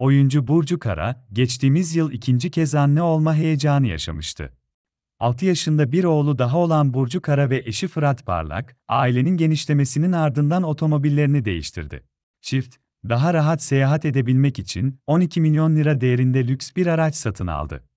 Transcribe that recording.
Oyuncu Burcu Kara, geçtiğimiz yıl ikinci kez anne olma heyecanı yaşamıştı. 6 yaşında bir oğlu daha olan Burcu Kara ve eşi Fırat Parlak, ailenin genişlemesinin ardından otomobillerini değiştirdi. Çift, daha rahat seyahat edebilmek için 12 milyon lira değerinde lüks bir araç satın aldı.